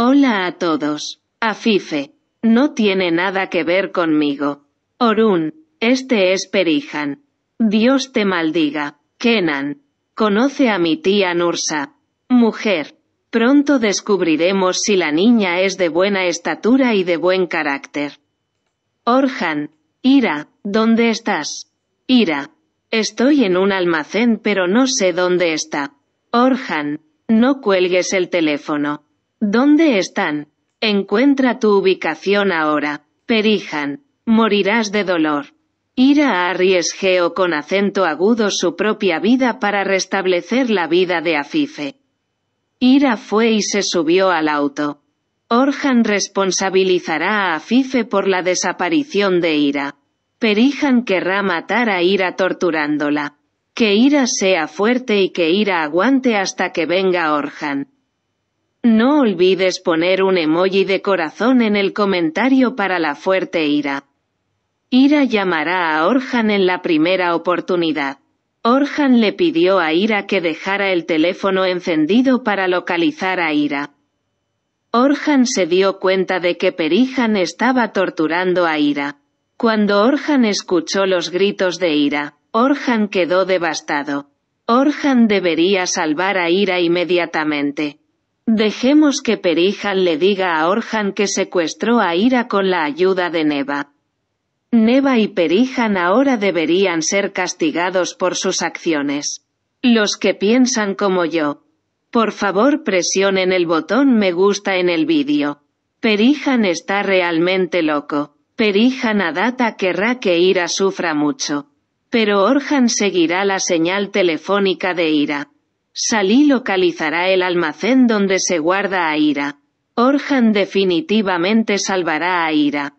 Hola a todos. Afife. No tiene nada que ver conmigo. Orun. Este es Perijan. Dios te maldiga. Kenan. Conoce a mi tía Nursa. Mujer. Pronto descubriremos si la niña es de buena estatura y de buen carácter. Orhan. Ira. ¿Dónde estás? Ira. Estoy en un almacén pero no sé dónde está. Orhan. No cuelgues el teléfono. ¿Dónde están? Encuentra tu ubicación ahora. Perijan. Morirás de dolor. Ira arriesgeo con acento agudo su propia vida para restablecer la vida de Afife. Ira fue y se subió al auto. Orhan responsabilizará a Afife por la desaparición de Ira. Perijan querrá matar a Ira torturándola. Que Ira sea fuerte y que Ira aguante hasta que venga Orhan. No olvides poner un emoji de corazón en el comentario para la fuerte Ira. Ira llamará a Orhan en la primera oportunidad. Orhan le pidió a Ira que dejara el teléfono encendido para localizar a Ira. Orhan se dio cuenta de que Perihan estaba torturando a Ira. Cuando Orhan escuchó los gritos de Ira, Orhan quedó devastado. Orhan debería salvar a Ira inmediatamente. Dejemos que Perijan le diga a Orhan que secuestró a Ira con la ayuda de Neva. Neva y Perijan ahora deberían ser castigados por sus acciones. Los que piensan como yo. Por favor presionen el botón me gusta en el vídeo. Perijan está realmente loco. Perijan Adata querrá que Ira sufra mucho. Pero Orhan seguirá la señal telefónica de Ira. Salí localizará el almacén donde se guarda a Ira. Orhan definitivamente salvará a Ira.